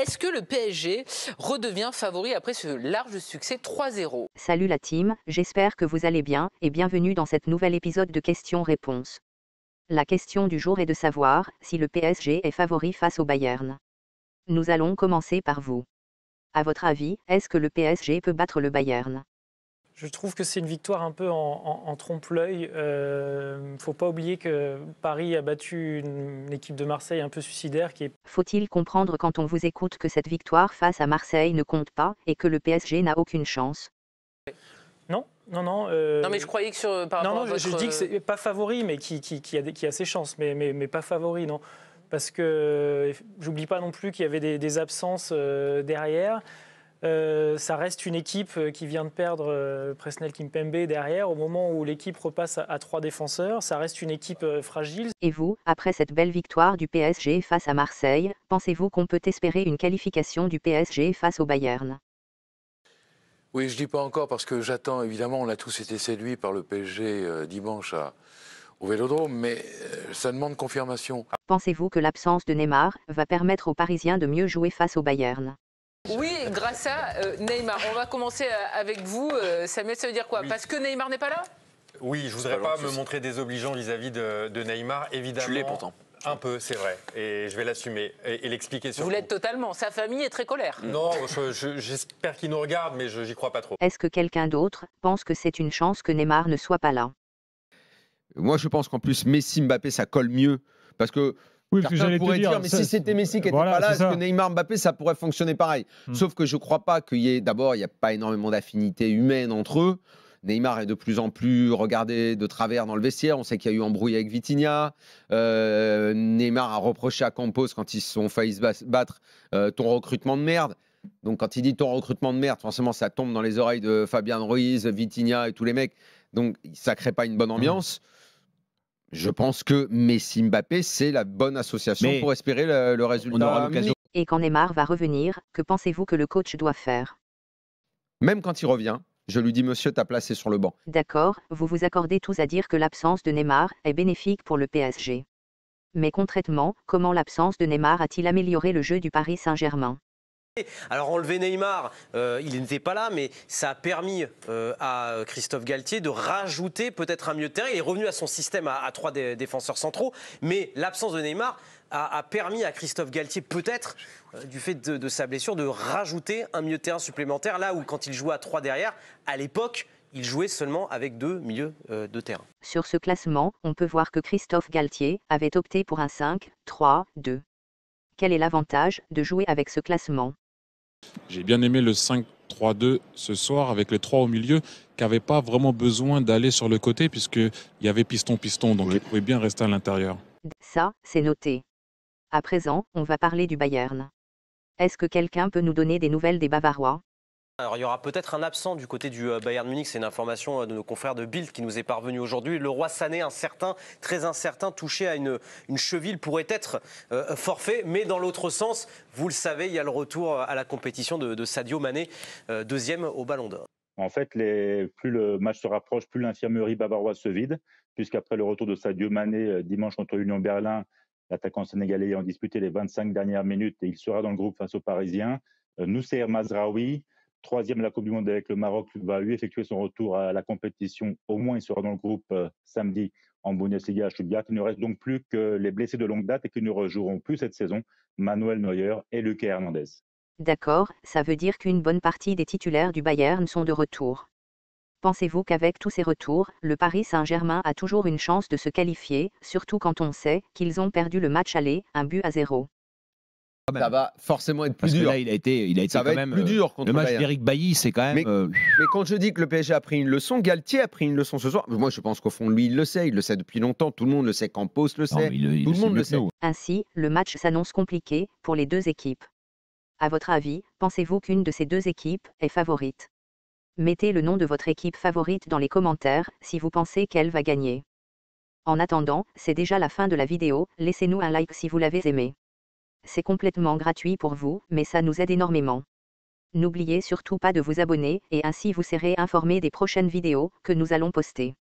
Est-ce que le PSG redevient favori après ce large succès 3-0 Salut la team, j'espère que vous allez bien et bienvenue dans cette nouvel épisode de questions-réponses. La question du jour est de savoir si le PSG est favori face au Bayern. Nous allons commencer par vous. À votre avis, est-ce que le PSG peut battre le Bayern je trouve que c'est une victoire un peu en, trompe-l'œil. Il euh, faut pas oublier que Paris a battu une, équipe de Marseille un peu suicidaire. Faut-il comprendre quand on vous écoute que cette victoire face à Marseille ne compte pas et que le PSG n'a aucune chance Non, non, non. Euh, non, mais je croyais que sur, par non, non, je, dis que euh, c'est pas favori, mais qui, a, ses chances, mais, pas favori, non. Parce que j'oublie pas non plus qu'il y avait des, absences derrière. Euh, ça reste une équipe euh, qui vient de perdre euh, Presnel Kimpembe derrière au moment où l'équipe repasse à, trois défenseurs. Ça reste une équipe fragile. Et vous, après cette belle victoire du PSG face à Marseille, pensez-vous qu'on peut espérer une qualification du PSG face au Bayern Oui, je dis pas encore parce que j'attends. Évidemment, on a tous été séduits par le PSG dimanche au Vélodrome, mais ça demande confirmation. Pensez-vous que l'absence de Neymar va permettre aux Parisiens de mieux jouer face au Bayern oui, grâce à euh, Neymar. On va commencer euh, avec vous, euh, Samuel. Ça veut dire quoi Parce que Neymar n'est pas là Oui, je ne voudrais pas, me montrer désobligeant vis-à-vis de, Neymar, évidemment. Tu pourtant. Un peu, c'est vrai. Et je vais l'assumer et, l'expliquer sur Vous l'êtes totalement. Sa famille est très colère. Non, j'espère qu'il nous regarde, mais je n'y crois pas trop. Est-ce que quelqu'un d'autre pense que c'est une chance que Neymar ne soit pas là Moi, je pense qu'en plus, Messi Mbappé, ça colle mieux. Parce que oui, dire, mais si c'était Messi qui n'était pas là, Neymar Mbappé, ça pourrait fonctionner pareil hmm. Sauf que je ne crois pas qu'il y ait. D'abord, il n'y a pas énormément d'affinités humaines entre eux. Neymar est de plus en plus regardé de travers dans le vestiaire. On sait qu'il y a eu embrouille avec Vitinha. Euh, Neymar a reproché à Campos quand ils se sont failli se battre euh, ton recrutement de merde. Donc quand il dit ton recrutement de merde, forcément ça tombe dans les oreilles de Fabien Ruiz, Vitinha et tous les mecs. Donc ça ne crée pas une bonne hmm. ambiance. Je pense que Messi Mbappé, c'est la bonne association pour espérer le, résultat. Et quand Neymar va revenir, que pensez-vous que le coach doit faire Même quand il revient, je lui dis Monsieur, place placé sur le banc. D'accord, vous vous accordez tous à dire que l'absence de Neymar est bénéfique pour le PSG. Mais concrètement, comment l'absence de Neymar a-t-il amélioré le jeu du Paris Saint-Germain alors enlever Neymar, euh, il n'était pas là, mais ça a permis euh, à Christophe Galtier de rajouter peut-être un milieu de terrain. Il est revenu à son système à, trois défenseurs centraux, mais l'absence de Neymar a, permis à Christophe Galtier peut-être, euh, du fait de, sa blessure, de rajouter un milieu de terrain supplémentaire, là où quand il jouait à trois derrière, à l'époque, il jouait seulement avec deux milieux de terrain. Sur ce classement, on peut voir que Christophe Galtier avait opté pour un 5-3-2. Quel est l'avantage de jouer avec ce classement j'ai bien aimé le 5-3-2 ce soir avec les trois au milieu qui n'avaient pas vraiment besoin d'aller sur le côté puisqu'il y avait piston-piston, donc je ils bien rester à l'intérieur. Ça, c'est noté. À présent, on va parler du Bayern. Est-ce que quelqu'un peut nous donner des nouvelles des Bavarois alors, il y aura peut-être un absent du côté du euh, Bayern Munich. C'est une information euh, de nos confrères de Bild qui nous est parvenue aujourd'hui. Le roi Sané, incertain, très incertain, touché à une, cheville, pourrait être euh, forfait. Mais dans l'autre sens, vous le savez, il y a le retour à la compétition de, Sadio Mané, deuxième au Ballon d'Or. En fait, plus le match se rapproche, plus l'infirmerie bavaroise se vide, puisqu'après le retour de Sadio Mané dimanche contre Union Berlin, l'attaquant sénégalais ayant disputé les 25 dernières minutes, et il sera dans le groupe face aux Parisiens. Hermaz Mazraoui, troisième la Coupe du Monde avec le Maroc, va lui effectuer son retour à la compétition. Au moins, il sera dans le groupe euh, samedi en Bundesliga à Stuttgart. Il ne reste donc plus que les blessés de longue date et qui ne rejoueront plus cette saison, Manuel Neuer et Lucas Hernandez. D'accord, ça veut dire qu'une bonne partie des titulaires du Bayern sont de retour. Pensez-vous qu'avec tous ces retours, le Paris Saint-Germain a toujours une chance de se qualifier, surtout quand on sait qu'ils ont perdu le match aller, un but à zéro ça va forcément être plus dur. là, il a été, il a été ça quand va même être plus euh, dur le match d'Eric Bailly, c'est quand même. Mais, euh, quand je dis que le PSG a pris une leçon, Galtier a pris une leçon ce soir. Moi, je pense qu'au fond, lui, il le sait. Il le sait depuis longtemps. Tout le monde le sait. Campos le sait. tout le monde le sait. Ainsi, le match s'annonce compliqué pour les deux équipes. À votre avis, pensez-vous qu'une de ces deux équipes est favorite Mettez le nom de votre équipe favorite dans les commentaires si vous pensez qu'elle va gagner. En attendant, c'est déjà la fin de la vidéo. Laissez-nous un like si vous l'avez aimé. C'est complètement gratuit pour vous, mais ça nous aide énormément. N'oubliez surtout pas de vous abonner et ainsi vous serez informé des prochaines vidéos que nous allons poster.